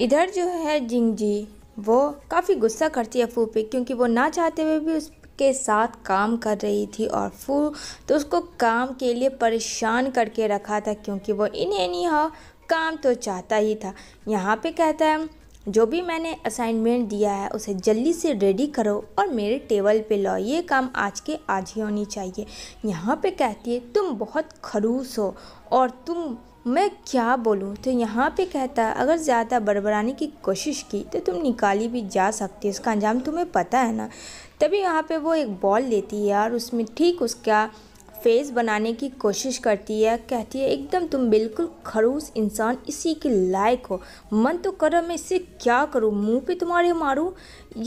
इधर जो है जिंगजी वो काफ़ी गुस्सा करती है फू पे क्योंकि वो ना चाहते हुए भी उसके साथ काम कर रही थी और फू तो उसको काम के लिए परेशान करके रखा था क्योंकि वो इन एनी हो काम तो चाहता ही था यहाँ पे कहता है जो भी मैंने असाइनमेंट दिया है उसे जल्दी से रेडी करो और मेरे टेबल पे लाओ ये काम आज के आज ही होनी चाहिए यहाँ पे कहती है तुम बहुत खरूस हो और तुम मैं क्या बोलूँ तो यहाँ पे कहता है अगर ज़्यादा बड़बड़ाने की कोशिश की तो तुम निकाली भी जा सकती हो उसका अंजाम तुम्हें पता है ना तभी यहाँ पे वो एक बॉल लेती है और उसमें ठीक उसका फेस बनाने की कोशिश करती है कहती है एकदम तुम बिल्कुल खड़ूस इंसान इसी के लायक हो मन तो करो मैं इससे क्या करूँ मुंह पे तुम्हारे मारूँ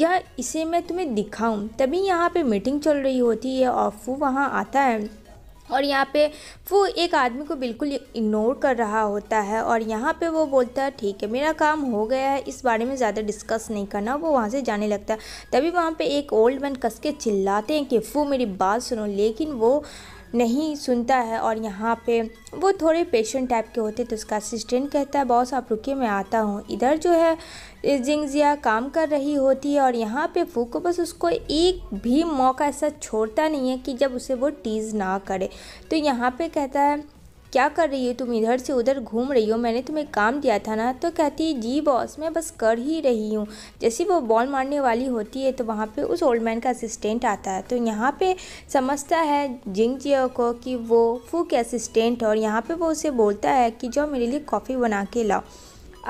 या इसे मैं तुम्हें दिखाऊँ तभी यहाँ पे मीटिंग चल रही होती है और वो वहाँ आता है और यहाँ पे वो एक आदमी को बिल्कुल इग्नोर कर रहा होता है और यहाँ पे वो बोलता है ठीक है मेरा काम हो गया है इस बारे में ज़्यादा डिस्कस नहीं करना वो वहाँ से जाने लगता है तभी वहाँ पे एक ओल्ड मैन कस के चिल्लाते हैं कि फू मेरी बात सुनो लेकिन वो नहीं सुनता है और यहाँ पे वो थोड़े पेशेंट टाइप के होते तो उसका असिस्टेंट कहता है बॉस आप रुकिए मैं आता हूँ इधर जो है जिंगजिया काम कर रही होती है और यहाँ पे फूको बस उसको एक भी मौका ऐसा छोड़ता नहीं है कि जब उसे वो टीज़ ना करे तो यहाँ पे कहता है क्या कर रही हो तुम इधर से उधर घूम रही हो मैंने तुम्हें काम दिया था ना तो कहती है जी बॉस मैं बस कर ही रही हूँ जैसे वो बॉल मारने वाली होती है तो वहाँ पे उस ओल्ड मैन का असिस्टेंट आता है तो यहाँ पे समझता है जिंग जियो को कि वो फू के असिस्टेंट और यहाँ पे वो उसे बोलता है कि जो मेरे लिए कॉफ़ी बना के लाओ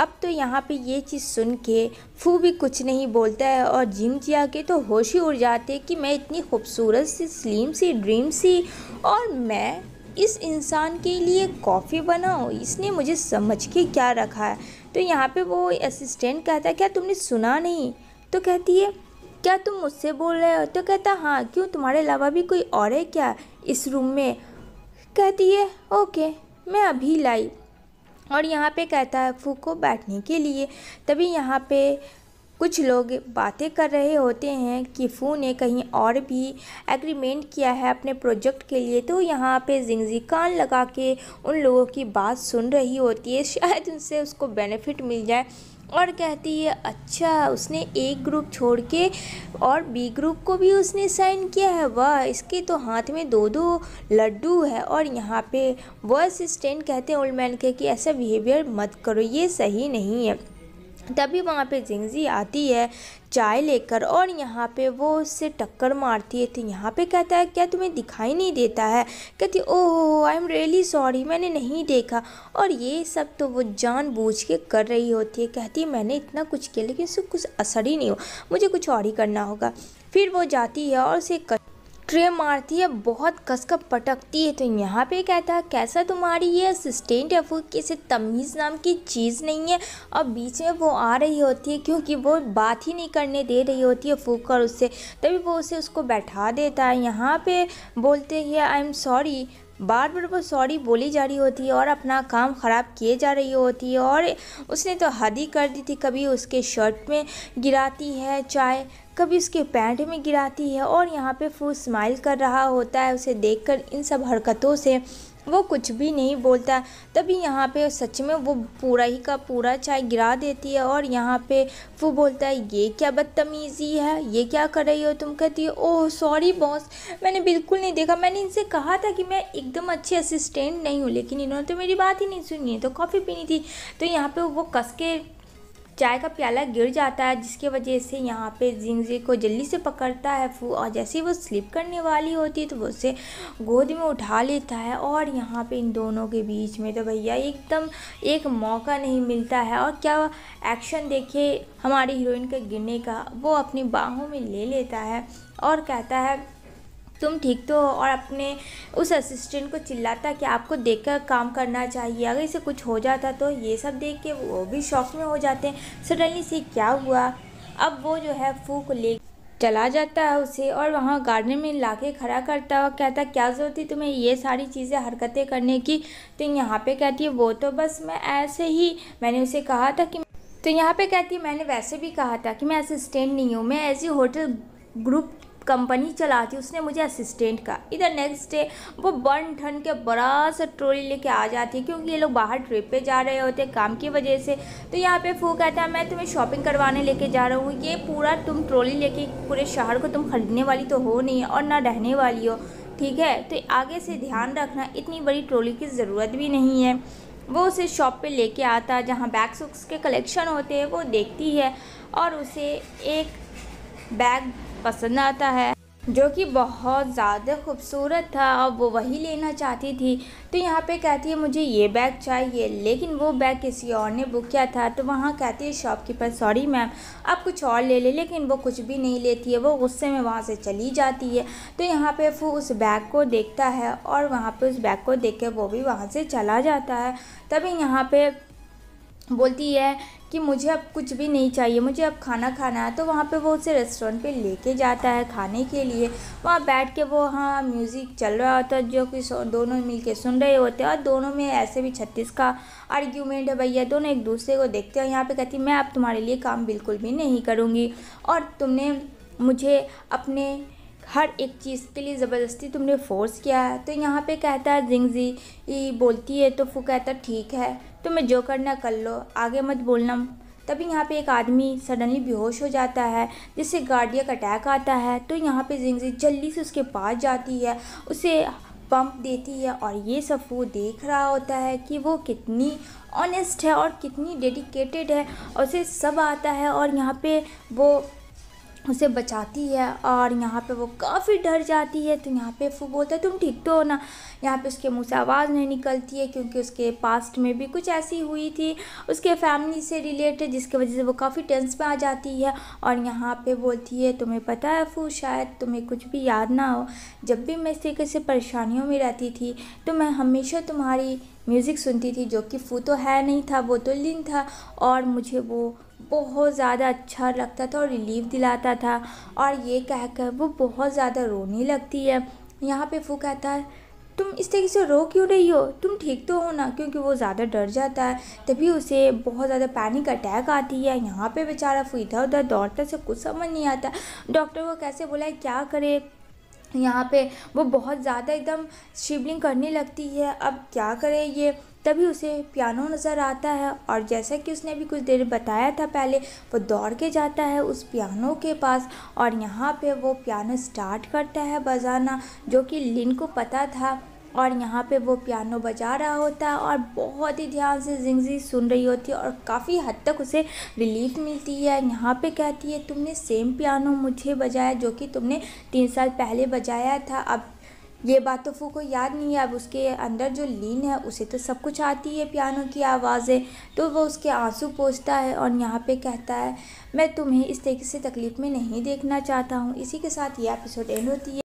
अब तो यहाँ पे ये चीज़ सुन के फू भी कुछ नहीं बोलता है और जिम जिया के तो होश ही उड़ जाते कि मैं इतनी खूबसूरत सी स्लीम सी ड्रीम सी और मैं इस इंसान के लिए कॉफ़ी बनाओ इसने मुझे समझ के क्या रखा है तो यहाँ पे वो असिस्टेंट कहता है क्या तुमने सुना नहीं तो कहती है क्या तुम मुझसे बोल रहे हो तो कहता हाँ क्यों तुम्हारे अलावा भी कोई और है क्या इस रूम में कहती है ओके मैं अभी लाई और यहाँ पे कहता है फूको बैठने के लिए तभी यहाँ पे कुछ लोग बातें कर रहे होते हैं कि फ़ू ने कहीं और भी एग्रीमेंट किया है अपने प्रोजेक्ट के लिए तो यहाँ पे जिंगजी कान लगा के उन लोगों की बात सुन रही होती है शायद उनसे उसको बेनिफिट मिल जाए और कहती है अच्छा उसने एक ग्रुप छोड़ के और बी ग्रुप को भी उसने साइन किया है वाह इसके तो हाथ में दो दो लड्डू है और यहाँ पे वह असिस्टेंट कहते हैं ओल्ड मैन के कि ऐसा बिहेवियर मत करो ये सही नहीं है तभी वहाँ पे जिंगजी आती है चाय लेकर और यहाँ पे वो उससे टक्कर मारती है तो यहाँ पे कहता है क्या तुम्हें दिखाई नहीं देता है कहती oh I am really sorry मैंने नहीं देखा और ये सब तो वो जानबूझ के कर रही होती है कहती है मैंने इतना कुछ किया लेकिन उससे कुछ असर ही नहीं हो मुझे कुछ और ही करना होगा फिर वो जाती है और उसे कर... ट्रे मारती है बहुत कसकर पटकती है तो यहाँ पे कहता है कैसा तुम्हारी ये असिस्टेंट है वो किसी तमीज़ नाम की चीज़ नहीं है और बीच में वो आ रही होती है क्योंकि वो बात ही नहीं करने दे रही होती है फूक कर उससे तभी वो उसे उसको बैठा देता है यहाँ पे बोलते हैं आई एम सॉरी बार बार वो सॉरी बोली जा रही होती है और अपना काम ख़राब किए जा रही होती है और उसने तो हद ही कर दी थी कभी उसके शर्ट में गिराती है चाय कभी उसके पैंट में गिराती है और यहाँ पे फूल स्माइल कर रहा होता है उसे देखकर इन सब हरकतों से वो कुछ भी नहीं बोलता है तभी यहाँ पे सच में वो पूरा ही का पूरा चाय गिरा देती है और यहाँ पे वो बोलता है ये क्या बदतमीज़ी है ये क्या कर रही हो तुम कहती हो ओह सॉरी बॉस मैंने बिल्कुल नहीं देखा मैंने इनसे कहा था कि मैं एकदम अच्छी असिस्टेंट नहीं हूँ लेकिन इन्होंने तो मेरी बात ही नहीं सुनी है तो कॉफ़ी पीनी थी तो यहाँ पर वो कस के चाय का प्याला गिर जाता है जिसके वजह से यहाँ पे जिंजी को जल्दी से पकड़ता है फू और जैसे ही वो स्लिप करने वाली होती है तो वो उसे गोद में उठा लेता है और यहाँ पे इन दोनों के बीच में तो भैया एकदम एक मौका नहीं मिलता है और क्या एक्शन देखिए हमारी हीरोइन के गिरने का वो अपनी बाहों में ले लेता है और कहता है तुम ठीक तो हो और अपने उस असिस्टेंट को चिल्लाता कि आपको देखकर काम करना चाहिए अगर इसे कुछ हो जाता तो ये सब देख के वो भी शौक में हो जाते हैं सडनली से क्या हुआ अब वो जो है फूक ले चला जाता है उसे और वहाँ गार्डन में ला के खड़ा करता है और कहता क्या ज़रूरत थी तुम्हें ये सारी चीज़ें हरकतें करने की तो यहाँ पे कहती है वो तो बस मैं ऐसे ही मैंने उसे कहा था कि तो यहाँ पे कहती है मैंने वैसे भी कहा था कि मैं असिस्टेंट नहीं हूँ मैं ऐसी होटल ग्रुप कंपनी चलाती उसने मुझे असिस्टेंट का इधर नेक्स्ट डे वो बन ठन के बड़ा सा ट्रोली लेके आ जाती है क्योंकि ये लोग बाहर ट्रिप पे जा रहे होते हैं काम की वजह से तो यहाँ पे फू कहता है मैं तुम्हें शॉपिंग करवाने लेके जा रहा हूँ ये पूरा तुम ट्रोली लेके पूरे शहर को तुम खरीदने वाली तो हो नहीं और ना रहने वाली हो ठीक है तो आगे से ध्यान रखना इतनी बड़ी ट्रोली की ज़रूरत भी नहीं है वो उसे शॉप पर लेके आता है जहाँ बैग्स के कलेक्शन होते हैं वो देखती है और उसे एक बैग पसंद आता है जो कि बहुत ज़्यादा खूबसूरत था और वो वही लेना चाहती थी तो यहाँ पे कहती है मुझे ये बैग चाहिए लेकिन वो बैग किसी और ने बुक किया था तो वहाँ कहती है शॉपकीपर सॉरी मैम आप कुछ और ले ले लेकिन वो कुछ भी नहीं लेती है वो गुस्से में वहाँ से चली जाती है तो यहाँ पे वो उस बैग को देखता है और वहाँ पर उस बैग को देख के वो भी वहाँ से चला जाता है तभी यहाँ पर बोलती है कि मुझे अब कुछ भी नहीं चाहिए मुझे अब खाना खाना है तो वहाँ पे वो उसे रेस्टोरेंट पे लेके जाता है खाने के लिए वहाँ बैठ के वो हाँ म्यूज़िक चल रहा होता है जो कि दोनों मिल के सुन रहे होते हैं और दोनों में ऐसे भी छत्तीस का आर्ग्यूमेंट है भैया दोनों एक दूसरे को देखते हैं यहाँ पर कहती मैं अब तुम्हारे लिए काम बिल्कुल भी नहीं करूँगी और तुमने मुझे अपने हर एक चीज़ के लिए ज़बरदस्ती तुमने फोर्स किया है तो यहाँ पे कहता है जिंगजी ये बोलती है तो फू कहता ठीक है तुम्हें जो करना कर लो आगे मत बोलना तभी यहाँ पे एक आदमी सडनली बेहोश हो जाता है जिससे गार्डिया का अटैक आता है तो यहाँ पे जिंगजी जल्दी से उसके पास जाती है उसे पंप देती है और ये सब वो देख रहा होता है कि वो कितनी ऑनेस्ट है और कितनी डेडिकेटेड है और उसे सब आता है और यहाँ पे वो उसे बचाती है और यहाँ पे वो काफ़ी डर जाती है तो यहाँ पे वो बोलता है तुम ठीक तो हो ना यहाँ पे उसके मुंह से आवाज़ नहीं निकलती है क्योंकि उसके पास्ट में भी कुछ ऐसी हुई थी उसके फैमिली से रिलेटेड जिसकी वजह से वो काफ़ी टेंस में आ जाती है और यहाँ पे बोलती है तुम्हें पता है फू शायद तुम्हें कुछ भी याद ना हो जब भी मैं इस तरीके से परेशानियों में रहती थी तो मैं हमेशा तुम्हारी म्यूज़िक सुनती थी जो कि फू तो है नहीं था वो तो लिन था और मुझे वो बहुत ज़्यादा अच्छा लगता था और रिलीफ दिलाता था और ये कहकर वो बहुत ज़्यादा रोने लगती है यहाँ पे फू कहता है तुम इस तरीके से रो क्यों रही हो तुम ठीक तो हो ना क्योंकि वो ज़्यादा डर जाता है तभी उसे बहुत ज़्यादा पैनिक अटैक आती है यहाँ पे बेचारा फू इधर उधर दौड़ता से कुछ समझ नहीं आता डॉक्टर को कैसे बोला है क्या करे यहाँ पे वो बहुत ज़्यादा एकदम शिवलिंग करने लगती है अब क्या करे ये तभी उसे पियानो नज़र आता है और जैसा कि उसने भी कुछ देर बताया था पहले वो दौड़ के जाता है उस पियानो के पास और यहाँ पे वो पियानो स्टार्ट करता है बजाना जो कि लिन को पता था और यहाँ पे वो पियानो बजा रहा होता है और बहुत ही ध्यान से जिंगजी सुन रही होती है और काफ़ी हद तक उसे रिलीफ मिलती है यहाँ पे कहती है तुमने सेम पियानो मुझे बजाया जो कि तुमने तीन साल पहले बजाया था अब ये बात तो फू को याद नहीं है अब उसके अंदर जो लीन है उसे तो सब कुछ आती है पियानो की आवाज़ें तो वो उसके आंसू पोसता है और यहाँ पे कहता है मैं तुम्हें इस तरीके से तकलीफ़ में नहीं देखना चाहता हूँ इसी के साथ ये एपिसोड एंड होती है